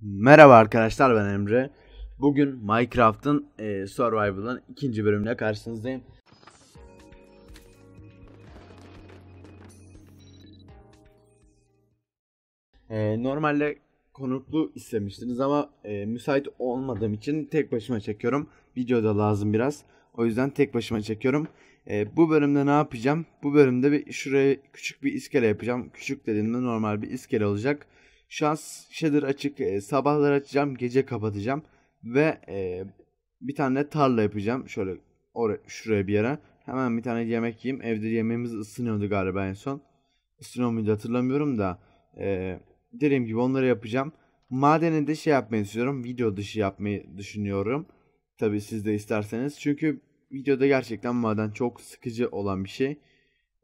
Merhaba arkadaşlar ben Emre. Bugün Minecraft'ın e, Survival'ın ikinci bölümüne karşınızdayım. E, normalde konuklu istemiştiniz ama e, müsait olmadığım için tek başıma çekiyorum. Videoda lazım biraz. O yüzden tek başıma çekiyorum. E, bu bölümde ne yapacağım? Bu bölümde bir şuraya küçük bir iskele yapacağım. Küçük dediğimde normal bir iskele olacak. Şans shader açık. E, sabahlar açacağım, gece kapatacağım ve e, bir tane tarla yapacağım. Şöyle oraya şuraya bir yere. Hemen bir tane yemek yiyeyim. Evde yemeğimiz ısınıyordu galiba en son. Isınıyor muydu hatırlamıyorum da. E, dediğim gibi onları yapacağım. Madene de şey yapmayı istiyorum. Video dışı yapmayı düşünüyorum. Tabi siz de isterseniz. Çünkü videoda gerçekten maden çok sıkıcı olan bir şey.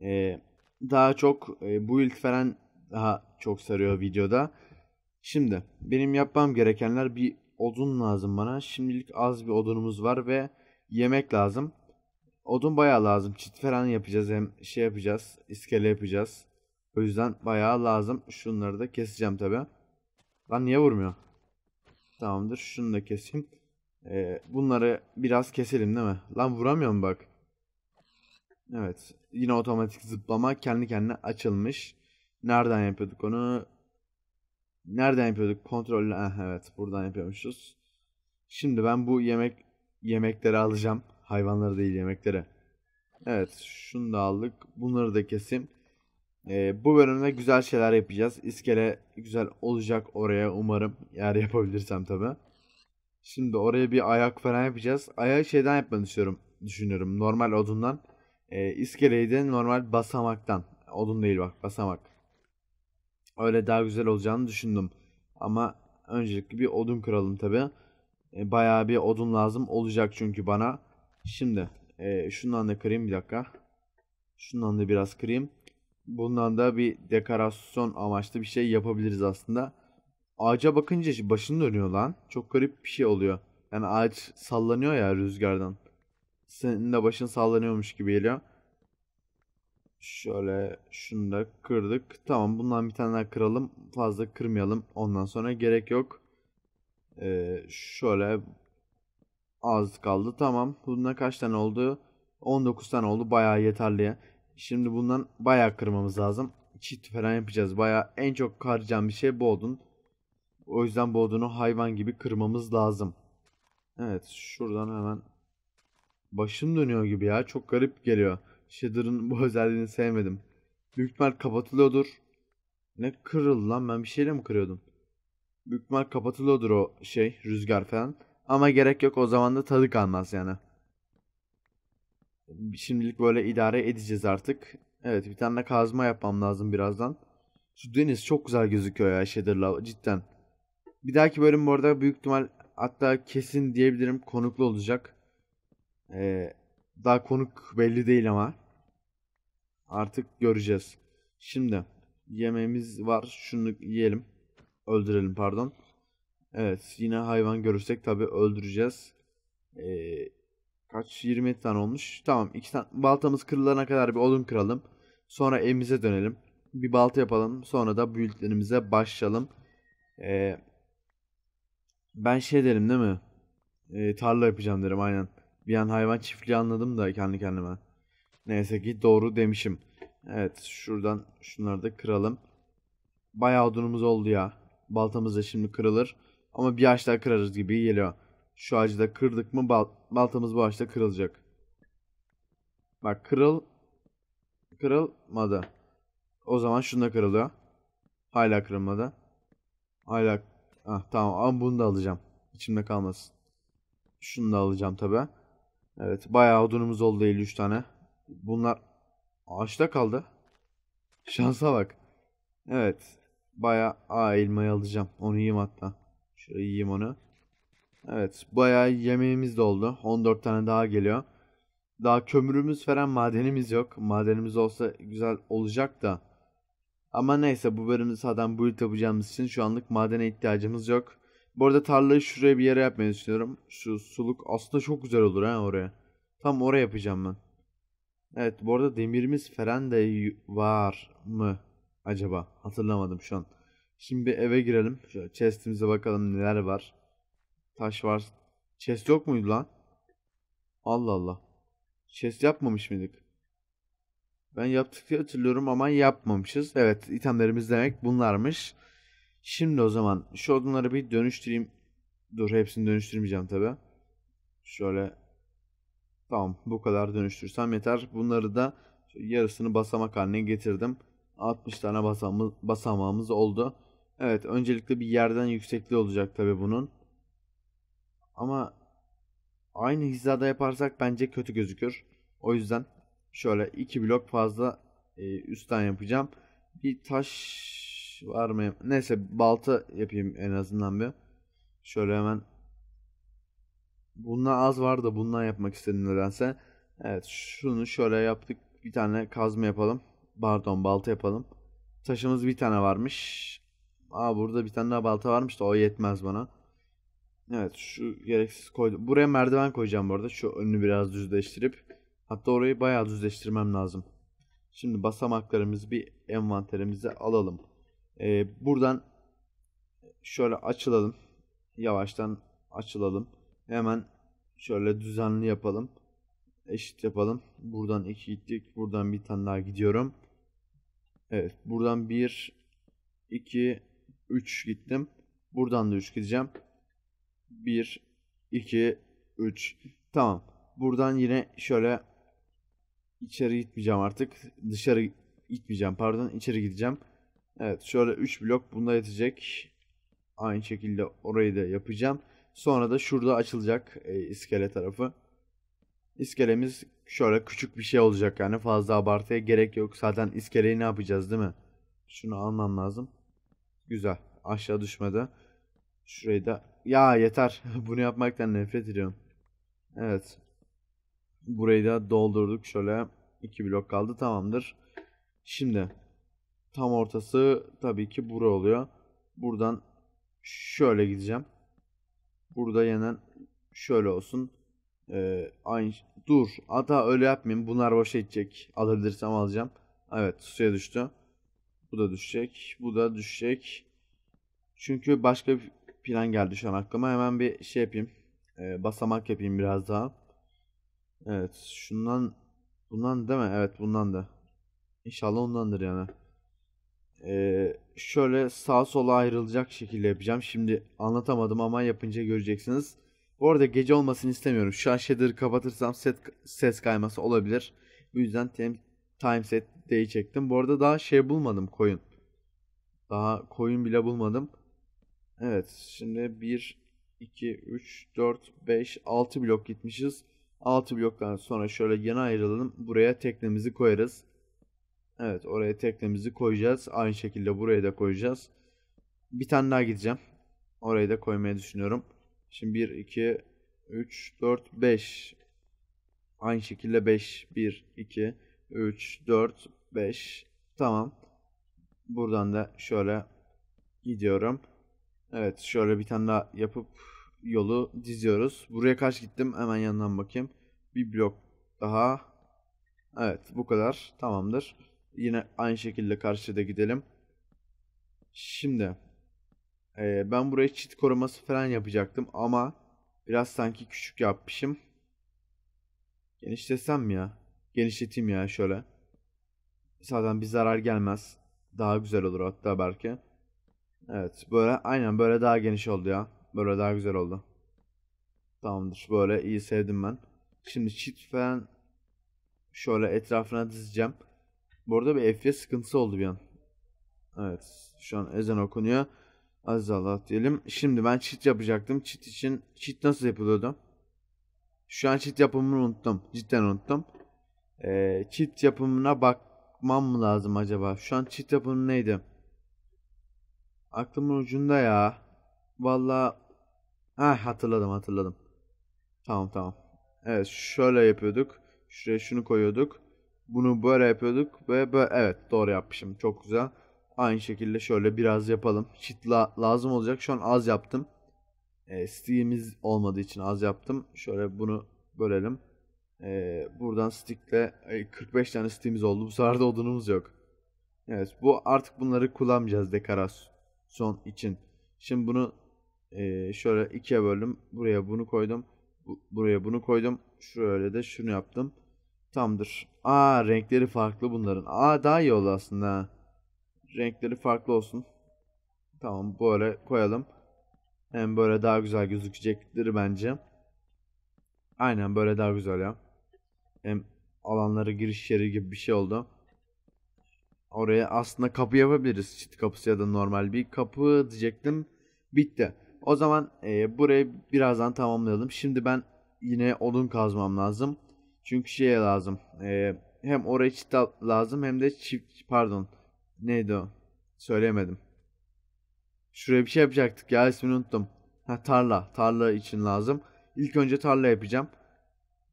Ee, daha çok e, build falan daha çok sarıyor videoda. Şimdi benim yapmam gerekenler bir odun lazım bana. Şimdilik az bir odunumuz var ve yemek lazım. Odun bayağı lazım. Çit falan yapacağız hem şey yapacağız. iskele yapacağız. O yüzden bayağı lazım. Şunları da keseceğim tabi. Lan niye vurmuyor? Tamamdır. Şunu da keseyim. Ee, bunları biraz keselim değil mi? Lan vuramıyor mu bak. Evet. Yine otomatik zıplama kendi kendine açılmış. Nereden yapıyorduk onu? Nereden yapıyorduk? Kontrollü. Eh, ah, evet buradan yapıyormuşuz. Şimdi ben bu yemek yemekleri alacağım. Hayvanları değil yemeklere. Evet şunu da aldık. Bunları da keseyim. Ee, bu bölümde güzel şeyler yapacağız. İskele güzel olacak oraya umarım. Eğer yapabilirsem tabi. Şimdi oraya bir ayak falan yapacağız. Ayağı şeyden yapmanı düşünüyorum. Düşünüyorum normal odundan. Ee, iskeleyi de normal basamaktan. Odun değil bak basamak. Öyle daha güzel olacağını düşündüm. Ama öncelikle bir odun kıralım tabi. E, bayağı bir odun lazım olacak çünkü bana. Şimdi e, şundan da kırayım bir dakika. Şundan da biraz kırayım. Bundan da bir dekorasyon amaçlı bir şey yapabiliriz aslında. Ağaca bakınca başını dönüyor lan. Çok garip bir şey oluyor. Yani ağaç sallanıyor ya rüzgardan. Senin de başın sallanıyormuş gibi geliyor. Şöyle şunu da kırdık. Tamam bundan bir tane daha kıralım. Fazla kırmayalım. Ondan sonra gerek yok. Ee, şöyle az kaldı. Tamam. bunda kaç tane oldu? 19 tane oldu. Bayağı yeterli. Şimdi bundan bayağı kırmamız lazım. Çift falan yapacağız. Bayağı en çok karacağım bir şey bu odun. O yüzden bu odunu hayvan gibi kırmamız lazım. Evet şuradan hemen başım dönüyor gibi ya. Çok garip geliyor. Shader'ın bu özelliğini sevmedim. Büyük ihtimal kapatılıyordur. Ne kırıldı lan ben bir şeyle mi kırıyordum? Büyük ihtimal kapatılıyordur o şey rüzgar falan. Ama gerek yok o zaman da tadı kalmaz yani. Şimdilik böyle idare edeceğiz artık. Evet bir tane kazma yapmam lazım birazdan. Şu deniz çok güzel gözüküyor ya Shader'la cidden. Bir dahaki bölüm bu arada büyük ihtimal hatta kesin diyebilirim konuklu olacak. Ee, daha konuk belli değil ama. Artık göreceğiz. Şimdi yemeğimiz var. Şunu yiyelim. Öldürelim pardon. Evet yine hayvan görürsek tabi öldüreceğiz. Ee, kaç 20 tane olmuş. Tamam iki tane baltamız kırılana kadar bir odun kıralım. Sonra evimize dönelim. Bir balta yapalım. Sonra da büyütlerimize başlayalım. Ee, ben şey derim değil mi? Ee, tarla yapacağım derim aynen. Bir an hayvan çiftliği anladım da kendi kendime. Neyse ki doğru demişim. Evet şuradan şunları da kıralım. Bayağı odunumuz oldu ya. Baltamız da şimdi kırılır. Ama bir ağaç daha kırarız gibi geliyor. Şu ağacı da kırdık mı bal baltamız bu ağaçta kırılacak. Bak kırıl kırılmadı. O zaman da kırılıyor. Hala kırılmadı. Hala ah tamam ama bunu da alacağım. İçimde kalmasın. Şunu da alacağım tabi. Evet bayağı odunumuz oldu 53 tane. Bunlar ağaçta kaldı. Şansa bak. Evet. Baya aa elmayı alacağım. Onu yiyeyim hatta. Şöyle yiyeyim onu. Evet. Baya yemeğimiz de oldu. 14 tane daha geliyor. Daha kömürümüz falan madenimiz yok. Madenimiz olsa güzel olacak da. Ama neyse bu bölümde zaten build yapacağımız için şu anlık madene ihtiyacımız yok. Bu arada tarlayı şuraya bir yere yapmayı düşünüyorum. Şu suluk aslında çok güzel olur ha oraya. Tam oraya yapacağım ben. Evet bu arada demirimiz falan da var mı acaba? Hatırlamadım şu an. Şimdi eve girelim. Şöyle chest'imize bakalım neler var. Taş var. Chest yok muydu lan? Allah Allah. Chest yapmamış mıydık? Ben yaptık diye hatırlıyorum ama yapmamışız. Evet itemlerimiz demek bunlarmış. Şimdi o zaman şu odunları bir dönüştüreyim. Dur hepsini dönüştürmeyeceğim tabi. Şöyle Tamam bu kadar dönüştürsem yeter. Bunları da yarısını basamak haline getirdim. 60 tane basamı, basamağımız oldu. Evet öncelikle bir yerden yüksekliği olacak tabi bunun. Ama aynı hizada yaparsak bence kötü gözükür. O yüzden şöyle iki blok fazla e, üstten yapacağım. Bir taş var mı? Neyse balta yapayım en azından bir. Şöyle hemen bundan az var da bundan yapmak istedim nedense. Evet şunu şöyle yaptık. Bir tane kazma yapalım. Pardon balta yapalım. Taşımız bir tane varmış. Aa burada bir tane daha balta varmış da o yetmez bana. Evet şu gereksiz koydum. Buraya merdiven koyacağım bu arada. Şu önünü biraz düzleştirip. Hatta orayı bayağı düzleştirmem lazım. Şimdi basamaklarımızı bir envanterimize alalım. Ee, buradan şöyle açılalım. Yavaştan açılalım. Hemen şöyle düzenli yapalım. Eşit yapalım. Buradan 2 gittik. Buradan bir tane daha gidiyorum. Evet. Buradan 1, 2, 3 gittim. Buradan da 3 gideceğim. 1, 2, 3. Tamam. Buradan yine şöyle içeri gitmeyeceğim artık. Dışarı gitmeyeceğim pardon. içeri gideceğim. Evet şöyle 3 blok bunda yetecek. Aynı şekilde orayı da yapacağım. Sonra da şurada açılacak e, iskele tarafı. İskelemiz şöyle küçük bir şey olacak yani fazla abartıya gerek yok. Zaten iskeleyi ne yapacağız değil mi? Şunu almam lazım. Güzel. Aşağı düşmedi. Şurayı da... Ya yeter. Bunu yapmaktan nefret ediyorum. Evet. Burayı da doldurduk. Şöyle iki blok kaldı. Tamamdır. Şimdi tam ortası tabii ki bura oluyor. Buradan şöyle gideceğim. Burada yenen şöyle olsun. Ee, aynı dur. Hatta öyle yapmayayım. Bunlar boşa gidecek. Alabilirsem alacağım. Evet suya düştü. Bu da düşecek. Bu da düşecek. Çünkü başka bir plan geldi şu an aklıma. Hemen bir şey yapayım. Ee, basamak yapayım biraz daha. Evet. Şundan bundan değil mi? Evet bundan da. İnşallah ondandır yani. Ee, şöyle sağ sola ayrılacak şekilde yapacağım. Şimdi anlatamadım ama yapınca göreceksiniz. Bu arada gece olmasını istemiyorum. Şu an shader'ı kapatırsam set, ses kayması olabilir. Bu yüzden time, time set diye çektim. Bu arada daha şey bulmadım koyun. Daha koyun bile bulmadım. Evet şimdi 1, 2, 3, 4, 5, 6 blok gitmişiz. 6 bloktan sonra şöyle yana ayrılalım. Buraya teknemizi koyarız. Evet oraya teknemizi koyacağız. Aynı şekilde buraya da koyacağız. Bir tane daha gideceğim. Orayı da koymayı düşünüyorum. Şimdi 1, 2, 3, 4, 5. Aynı şekilde 5. 1, 2, 3, 4, 5. Tamam. Buradan da şöyle gidiyorum. Evet şöyle bir tane daha yapıp yolu diziyoruz. Buraya kaç gittim? Hemen yanından bakayım. Bir blok daha. Evet bu kadar. Tamamdır. Yine aynı şekilde karşıda gidelim. Şimdi e, ben buraya çit koruması falan yapacaktım ama biraz sanki küçük yapmışım. Genişletsem mi ya? Genişleteyim ya şöyle. Zaten bir zarar gelmez. Daha güzel olur hatta belki. Evet böyle aynen böyle daha geniş oldu ya. Böyle daha güzel oldu. Tamamdır böyle iyi sevdim ben. Şimdi çit falan şöyle etrafına dizeceğim. Bu arada bir f sıkıntısı oldu bir an. Evet. Şu an ezan okunuyor. Aziz Allah diyelim. Şimdi ben çit yapacaktım. Çit için çit nasıl yapılıyordu? Şu an çit yapımını unuttum. Cidden unuttum. Ee, cheat yapımına bakmam mı lazım acaba? Şu an çit yapımı neydi? Aklımın ucunda ya. Valla ha hatırladım hatırladım. Tamam tamam. Evet şöyle yapıyorduk. Şuraya şunu koyuyorduk bunu böyle yapıyorduk ve böyle evet doğru yapmışım çok güzel. Aynı şekilde şöyle biraz yapalım. Sheet la lazım olacak. Şu an az yaptım. E, stick'imiz olmadığı için az yaptım. Şöyle bunu bölelim. E, buradan stick'le e, 45 tane stick'imiz oldu. Bu sefer de odunumuz yok. Evet bu artık bunları kullanmayacağız dekorasyon için. Şimdi bunu e, şöyle ikiye böldüm. Buraya bunu koydum. Bu, buraya bunu koydum. Şöyle de şunu yaptım. Tamdır. Aa renkleri farklı bunların. Aa daha iyi oldu aslında. Renkleri farklı olsun. Tamam böyle koyalım. Hem böyle daha güzel gözükecektir bence. Aynen böyle daha güzel ya. Hem alanları giriş yeri gibi bir şey oldu. Oraya aslında kapı yapabiliriz. Çit kapısı ya da normal bir kapı diyecektim. Bitti. O zaman e, burayı birazdan tamamlayalım. Şimdi ben yine odun kazmam lazım. Çünkü şeye lazım. E, hem oraya çift lazım hem de çift pardon. Neydi o? Söyleyemedim. Şuraya bir şey yapacaktık ya ismini unuttum. Ha tarla. Tarla için lazım. İlk önce tarla yapacağım.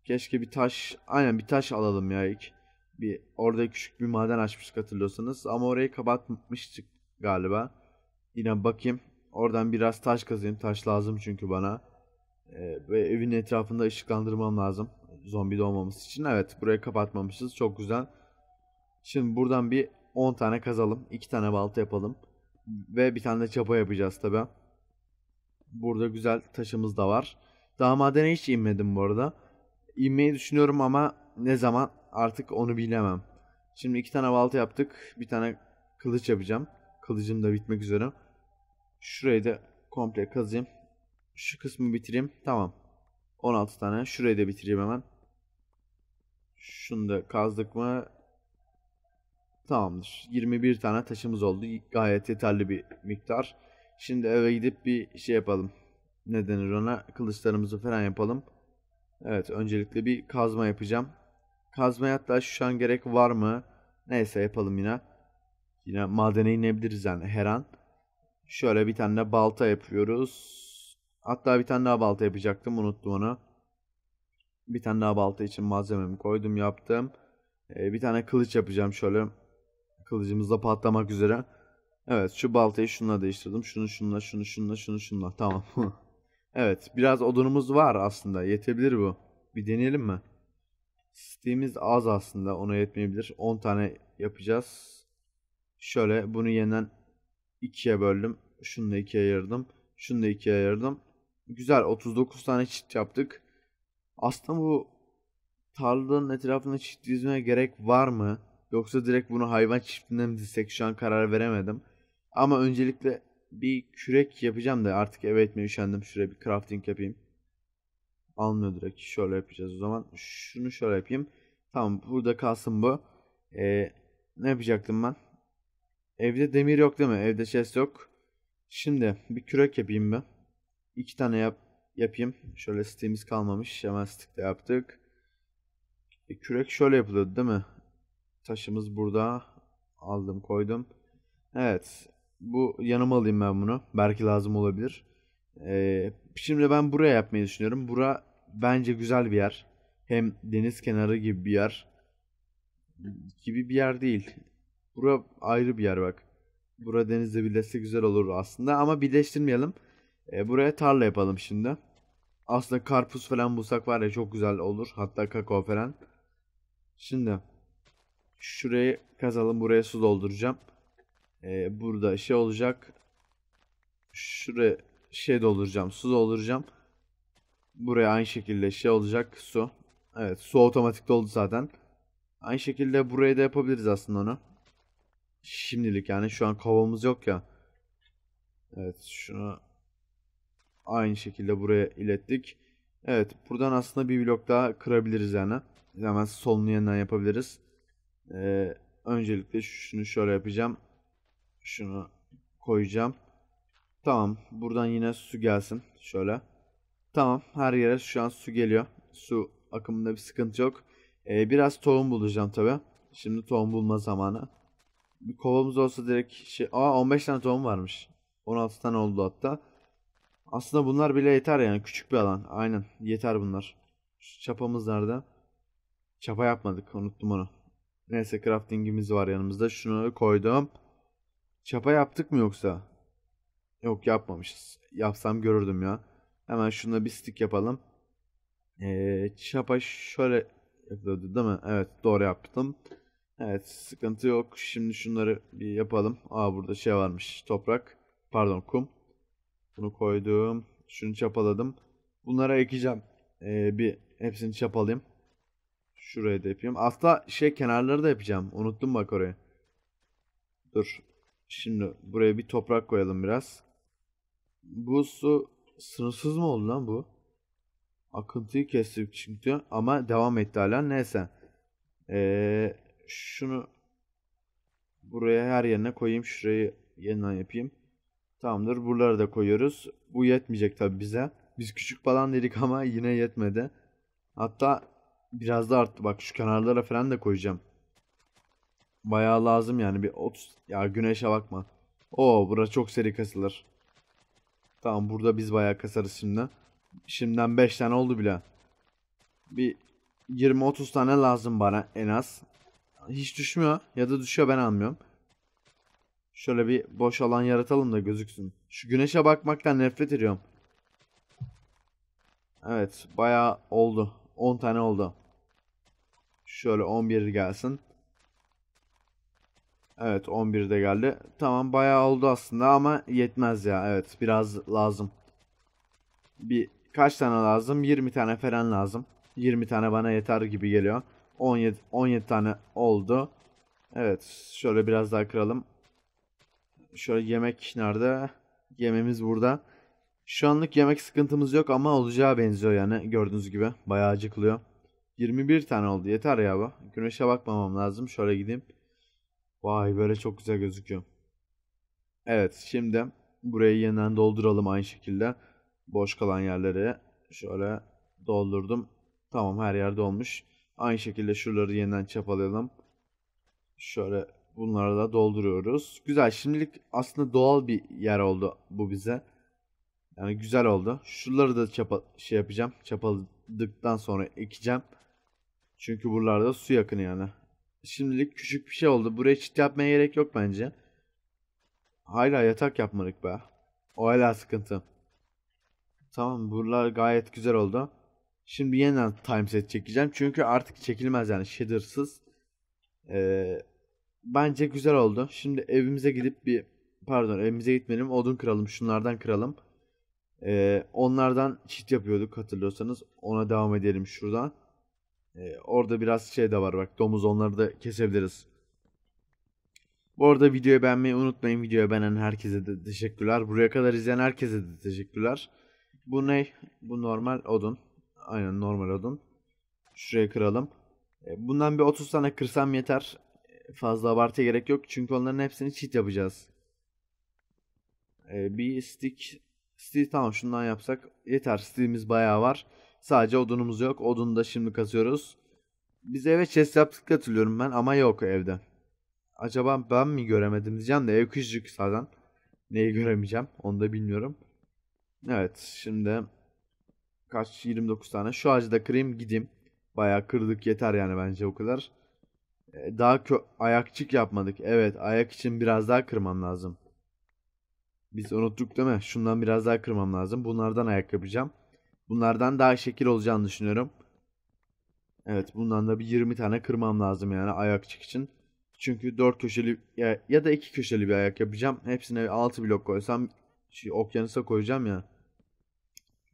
Keşke bir taş aynen bir taş alalım ya ilk. Bir orada küçük bir maden açmıştık hatırlıyorsanız ama orayı kapatmıştık galiba. Yine bakayım. Oradan biraz taş kazayım. Taş lazım çünkü bana. Ee, ve evin etrafında ışıklandırmam lazım zombi doğmaması için. Evet burayı kapatmamışız. Çok güzel. Şimdi buradan bir 10 tane kazalım. 2 tane balta yapalım. Ve bir tane de çapa yapacağız tabi. Burada güzel taşımız da var. Daha madene hiç inmedim bu arada. İnmeyi düşünüyorum ama ne zaman artık onu bilemem. Şimdi iki tane balta yaptık. Bir tane kılıç yapacağım. Kılıcım da bitmek üzere. Şurayı da komple kazayım. Şu kısmı bitireyim. Tamam. 16 tane. Şurayı da bitireyim hemen. Şunu da kazdık mı tamamdır. 21 tane taşımız oldu. Gayet yeterli bir miktar. Şimdi eve gidip bir şey yapalım. Ne denir ona? Kılıçlarımızı falan yapalım. Evet öncelikle bir kazma yapacağım. Kazmaya hatta şu an gerek var mı? Neyse yapalım yine. Yine madene inebiliriz yani her an. Şöyle bir tane balta yapıyoruz. Hatta bir tane daha balta yapacaktım. Unuttum onu. Bir tane daha balta için malzememi koydum yaptım. Ee, bir tane kılıç yapacağım şöyle. Kılıcımız da patlamak üzere. Evet şu baltayı şununla değiştirdim. Şunu şununla şunu şununla şunu şununla. Tamam. evet biraz odunumuz var aslında. Yetebilir bu. Bir deneyelim mi? Steam'imiz az aslında. Ona yetmeyebilir. 10 tane yapacağız. Şöyle bunu yeniden ikiye böldüm. Şunu da ikiye ayırdım. Şunu da ikiye ayırdım. Güzel 39 tane çift yaptık. Aslında bu tarlanın etrafında çift dizmeye gerek var mı? Yoksa direkt bunu hayvan çiftliğinden mi dizsek şu an karar veremedim. Ama öncelikle bir kürek yapacağım da artık eve etmeye üşendim. Şuraya bir crafting yapayım. Almıyor direkt. Şöyle yapacağız o zaman. Şunu şöyle yapayım. Tamam burada kalsın bu. Ee, ne yapacaktım ben? Evde demir yok değil mi? Evde chest yok. Şimdi bir kürek yapayım ben iki tane yap yapayım. Şöyle sitemiz kalmamış. Hemen stickle yaptık. E, kürek şöyle yapılıyordu değil mi? Taşımız burada. Aldım koydum. Evet. Bu yanıma alayım ben bunu. Belki lazım olabilir. E, şimdi ben buraya yapmayı düşünüyorum. Bura bence güzel bir yer. Hem deniz kenarı gibi bir yer. Gibi bir yer değil. Bura ayrı bir yer bak. Bura denizle birleşse güzel olur aslında ama birleştirmeyelim. E, buraya tarla yapalım şimdi. Aslında karpuz falan bulsak var ya çok güzel olur. Hatta kakao falan. Şimdi şurayı kazalım. Buraya su dolduracağım. E, burada şey olacak. Şuraya şey dolduracağım. Su dolduracağım. Buraya aynı şekilde şey olacak. Su. Evet su otomatik doldu zaten. Aynı şekilde buraya da yapabiliriz aslında onu. Şimdilik yani şu an kovamız yok ya. Evet şunu aynı şekilde buraya ilettik. Evet buradan aslında bir blok daha kırabiliriz yani. Hemen solunu yeniden yapabiliriz. Ee, öncelikle şunu şöyle yapacağım. Şunu koyacağım. Tamam buradan yine su gelsin. Şöyle. Tamam her yere şu an su geliyor. Su akımında bir sıkıntı yok. Ee, biraz tohum bulacağım tabi. Şimdi tohum bulma zamanı. Bir kovamız olsa direkt şey... Aa 15 tane tohum varmış. 16 tane oldu hatta. Aslında bunlar bile yeter yani. Küçük bir alan. Aynen. Yeter bunlar. Çapamız nerede? Çapa yapmadık. Unuttum onu. Neyse craftingimiz var yanımızda. Şunu koydum. Çapa yaptık mı yoksa? Yok yapmamışız. Yapsam görürdüm ya. Hemen şuna bir stick yapalım. Ee, çapa şöyle yapıldı değil mi? Evet doğru yaptım. Evet sıkıntı yok. Şimdi şunları bir yapalım. Aa burada şey varmış. Toprak. Pardon kum. Bunu koydum. Şunu çapaladım. Bunlara ekeceğim. Ee, bir hepsini çapalayayım. Şuraya da yapayım. Aslında şey kenarları da yapacağım. Unuttum bak orayı. Dur. Şimdi buraya bir toprak koyalım biraz. Bu su sınırsız mı oldu lan bu? Akıntıyı kestik çünkü ama devam etti hala. Neyse. Ee, şunu buraya her yerine koyayım. Şurayı yeniden yapayım. Tamamdır. Buraları da koyuyoruz. Bu yetmeyecek tabi bize. Biz küçük falan dedik ama yine yetmedi. Hatta biraz da arttı. Bak şu kenarlara falan da koyacağım. Bayağı lazım yani. Bir 30... Ya güneşe bakma. Oo bura çok seri kasılır. Tamam burada biz bayağı kasarız şimdi. Şimdiden 5 tane oldu bile. Bir 20-30 tane lazım bana en az. Hiç düşmüyor ya da düşüyor ben almıyorum. Şöyle bir boş alan yaratalım da gözüksün. Şu güneşe bakmaktan nefret ediyorum. Evet bayağı oldu. 10 tane oldu. Şöyle 11 gelsin. Evet 11 de geldi. Tamam bayağı oldu aslında ama yetmez ya. Evet biraz lazım. Bir kaç tane lazım? 20 tane falan lazım. 20 tane bana yeter gibi geliyor. 17 17 tane oldu. Evet şöyle biraz daha kıralım. Şöyle yemek nerede? Yememiz burada. Şu anlık yemek sıkıntımız yok ama olacağı benziyor yani gördüğünüz gibi. Bayağı acıklıyor. 21 tane oldu yeter ya bu. Güneşe bakmamam lazım. Şöyle gideyim. Vay böyle çok güzel gözüküyor. Evet şimdi burayı yeniden dolduralım aynı şekilde. Boş kalan yerleri şöyle doldurdum. Tamam her yerde olmuş. Aynı şekilde şuraları yeniden çapalayalım. Şöyle Bunları da dolduruyoruz. Güzel. Şimdilik aslında doğal bir yer oldu bu bize. Yani güzel oldu. Şuraları da çapa şey yapacağım. Çapaladıktan sonra ekeceğim. Çünkü buralarda su yakın yani. Şimdilik küçük bir şey oldu. Buraya çit yapmaya gerek yok bence. Hala yatak yapmadık be. O hala sıkıntı. Tamam buralar gayet güzel oldu. Şimdi yeniden timeset çekeceğim. Çünkü artık çekilmez yani shader'sız. Ee, bence güzel oldu. Şimdi evimize gidip bir pardon evimize gitmeyelim odun kıralım şunlardan kıralım. Ee, onlardan çit yapıyorduk hatırlıyorsanız. Ona devam edelim şuradan. Ee, orada biraz şey de var bak domuz onları da kesebiliriz. Bu arada videoyu beğenmeyi unutmayın. Videoyu beğenen herkese de teşekkürler. Buraya kadar izleyen herkese de teşekkürler. Bu ne? Bu normal odun. Aynen normal odun. Şuraya kıralım. Ee, bundan bir 30 tane kırsam yeter fazla abartıya gerek yok. Çünkü onların hepsini cheat yapacağız. Ee, bir stick stick tamam şundan yapsak yeter. Steel'imiz bayağı var. Sadece odunumuz yok. Odunu da şimdi kazıyoruz. Biz eve chest yaptık hatırlıyorum ben ama yok evde. Acaba ben mi göremedim diyeceğim de ev küçücük zaten. Neyi göremeyeceğim onu da bilmiyorum. Evet şimdi kaç 29 tane şu ağacı da kırayım gideyim. Bayağı kırdık yeter yani bence o kadar. Ee, daha kö- ayakçık yapmadık. Evet ayak için biraz daha kırmam lazım. Biz unuttuk değil mi? Şundan biraz daha kırmam lazım. Bunlardan ayak yapacağım. Bunlardan daha şekil olacağını düşünüyorum. Evet bundan da bir 20 tane kırmam lazım yani ayakçık için. Çünkü 4 köşeli ya, ya da 2 köşeli bir ayak yapacağım. Hepsine 6 blok koysam şey, okyanusa koyacağım ya.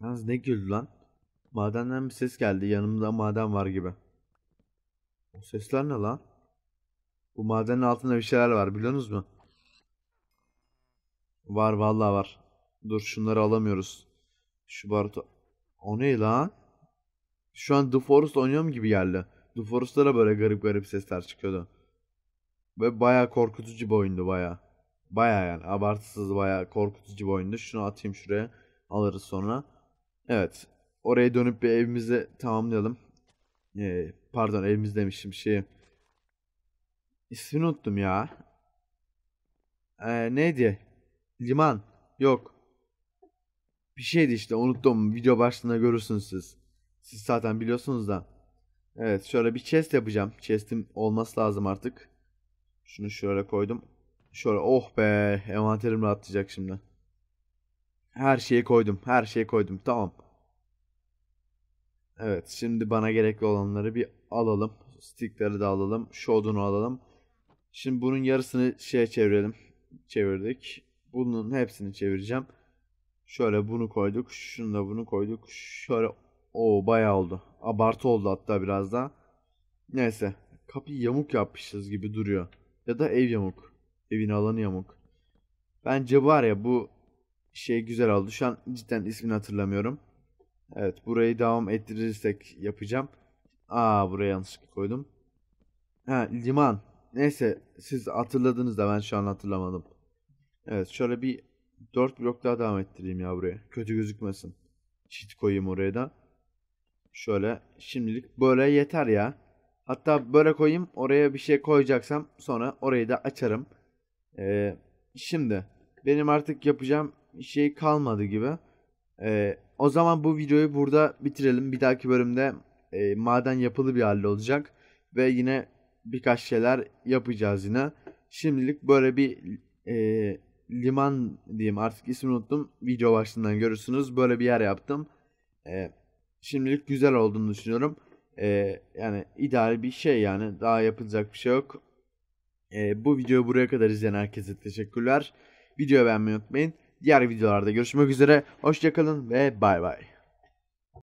Yalnız ne güldü lan. Madenden bir ses geldi. Yanımda maden var gibi. O sesler ne lan? Bu madenin altında bir şeyler var biliyorsunuz mu? Var vallahi var. Dur şunları alamıyoruz. Şu barutu. O ne lan? Şu an The Forest oynuyorum gibi geldi. The Forest'ta da böyle garip garip sesler çıkıyordu. Ve baya korkutucu bir oyundu baya. Baya yani abartısız baya korkutucu bir oyundu. Şunu atayım şuraya. Alırız sonra. Evet. Oraya dönüp bir evimizi tamamlayalım e, pardon elimiz demişim şey. İsmini unuttum ya. E, neydi? Liman. Yok. Bir şeydi işte unuttum. Video başlığında görürsünüz siz. Siz zaten biliyorsunuz da. Evet şöyle bir chest yapacağım. Chest'im olması lazım artık. Şunu şöyle koydum. Şöyle oh be envanterim rahatlayacak şimdi. Her şeyi koydum. Her şeyi koydum. Tamam. Evet şimdi bana gerekli olanları bir alalım. Stickleri de alalım. shodunu alalım. Şimdi bunun yarısını şeye çevirelim. Çevirdik. Bunun hepsini çevireceğim. Şöyle bunu koyduk. Şunu da bunu koyduk. Şöyle o bayağı oldu. Abartı oldu hatta biraz daha. Neyse. Kapıyı yamuk yapmışız gibi duruyor. Ya da ev yamuk. Evin alanı yamuk. Bence var ya bu şey güzel oldu. Şu an cidden ismini hatırlamıyorum. Evet burayı devam ettirirsek yapacağım. Aa buraya yanlışlıkla koydum. Ha liman. Neyse siz hatırladınız da ben şu an hatırlamadım. Evet şöyle bir 4 blok daha devam ettireyim ya buraya. Kötü gözükmesin. Çit koyayım oraya da. Şöyle şimdilik böyle yeter ya. Hatta böyle koyayım oraya bir şey koyacaksam sonra orayı da açarım. Ee, şimdi benim artık yapacağım şey kalmadı gibi. Ee, o zaman bu videoyu burada bitirelim. Bir dahaki bölümde e, maden yapılı bir halde olacak. Ve yine birkaç şeyler yapacağız yine. Şimdilik böyle bir e, liman diyeyim artık ismini unuttum. Video başlığından görürsünüz. Böyle bir yer yaptım. E, şimdilik güzel olduğunu düşünüyorum. E, yani ideal bir şey yani. Daha yapılacak bir şey yok. E, bu videoyu buraya kadar izleyen herkese teşekkürler. Videoyu beğenmeyi unutmayın. Diğer videolarda görüşmek üzere. Hoşçakalın ve bay bay.